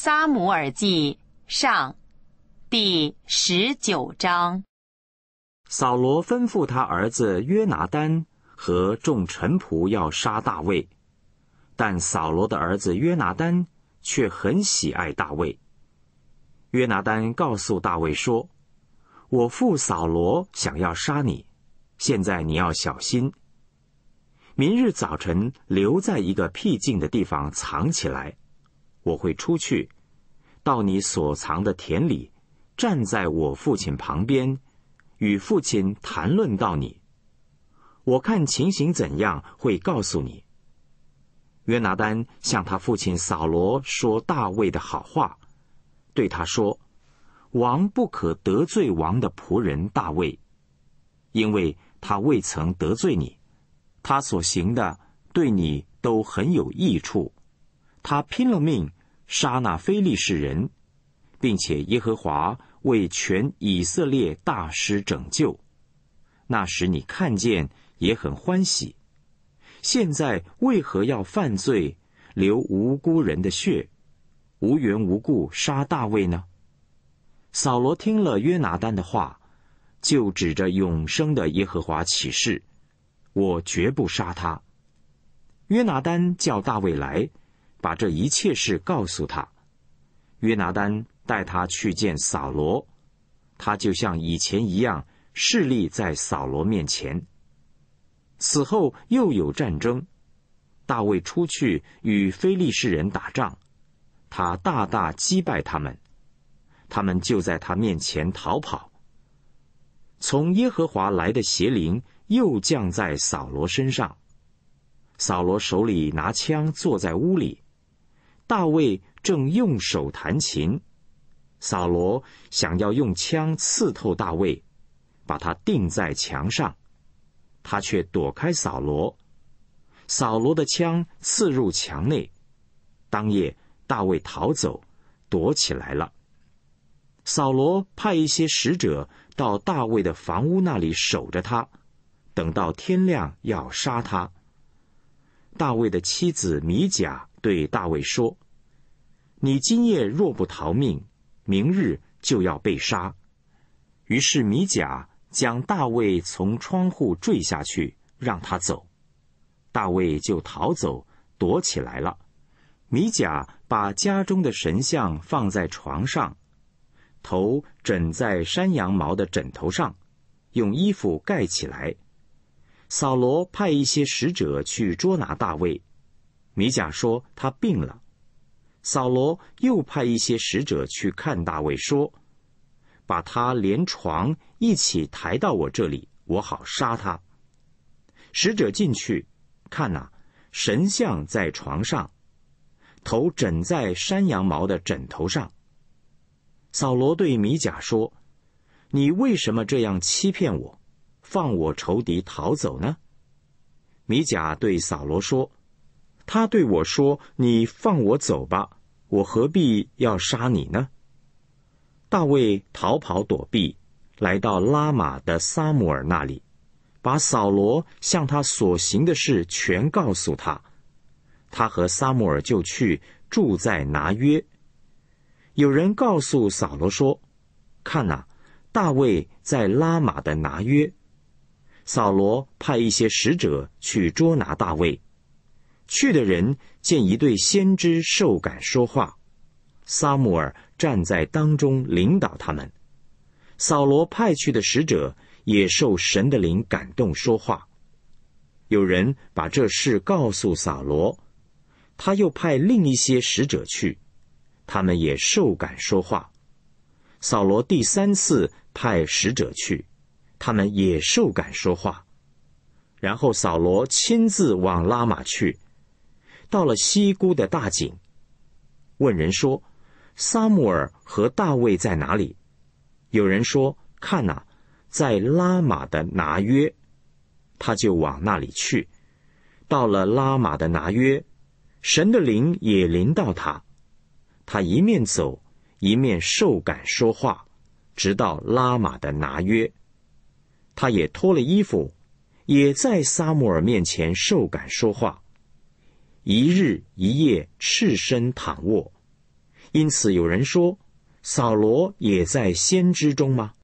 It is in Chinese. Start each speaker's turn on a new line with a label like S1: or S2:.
S1: 《撒母耳记上》第十九章，扫罗吩咐他儿子约拿丹和众臣仆要杀大卫，但扫罗的儿子约拿丹却很喜爱大卫。约拿丹告诉大卫说：“我父扫罗想要杀你，现在你要小心。明日早晨留在一个僻静的地方藏起来。”我会出去，到你所藏的田里，站在我父亲旁边，与父亲谈论到你。我看情形怎样，会告诉你。约拿丹向他父亲扫罗说大卫的好话，对他说：“王不可得罪王的仆人大卫，因为他未曾得罪你，他所行的对你都很有益处，他拼了命。”杀那非利士人，并且耶和华为全以色列大师拯救。那时你看见也很欢喜。现在为何要犯罪，流无辜人的血，无缘无故杀大卫呢？扫罗听了约拿丹的话，就指着永生的耶和华起誓，我绝不杀他。约拿丹叫大卫来。把这一切事告诉他，约拿丹带他去见扫罗，他就像以前一样势力在扫罗面前。此后又有战争，大卫出去与非利士人打仗，他大大击败他们，他们就在他面前逃跑。从耶和华来的邪灵又降在扫罗身上，扫罗手里拿枪坐在屋里。大卫正用手弹琴，扫罗想要用枪刺透大卫，把他钉在墙上。他却躲开扫罗，扫罗的枪刺入墙内。当夜，大卫逃走，躲起来了。扫罗派一些使者到大卫的房屋那里守着他，等到天亮要杀他。大卫的妻子米甲。对大卫说：“你今夜若不逃命，明日就要被杀。”于是米甲将大卫从窗户坠下去，让他走。大卫就逃走，躲起来了。米甲把家中的神像放在床上，头枕在山羊毛的枕头上，用衣服盖起来。扫罗派一些使者去捉拿大卫。米甲说：“他病了。”扫罗又派一些使者去看大卫，说：“把他连床一起抬到我这里，我好杀他。”使者进去看呐，神像在床上，头枕在山羊毛的枕头上。扫罗对米甲说：“你为什么这样欺骗我，放我仇敌逃走呢？”米甲对扫罗说。他对我说：“你放我走吧，我何必要杀你呢？”大卫逃跑躲避，来到拉玛的萨姆尔那里，把扫罗向他所行的事全告诉他。他和萨姆尔就去住在拿约。有人告诉扫罗说：“看呐，大卫在拉玛的拿约。”扫罗派一些使者去捉拿大卫。去的人见一对先知受感说话，撒母耳站在当中领导他们。扫罗派去的使者也受神的灵感动说话。有人把这事告诉扫罗，他又派另一些使者去，他们也受感说话。扫罗第三次派使者去，他们也受感说话。然后扫罗亲自往拉玛去。到了西姑的大井，问人说：“撒母耳和大卫在哪里？”有人说：“看呐，在拉玛的拿约。”他就往那里去。到了拉玛的拿约，神的灵也临到他。他一面走，一面受感说话，直到拉玛的拿约。他也脱了衣服，也在撒母耳面前受感说话。一日一夜赤身躺卧，因此有人说，扫罗也在先知中吗？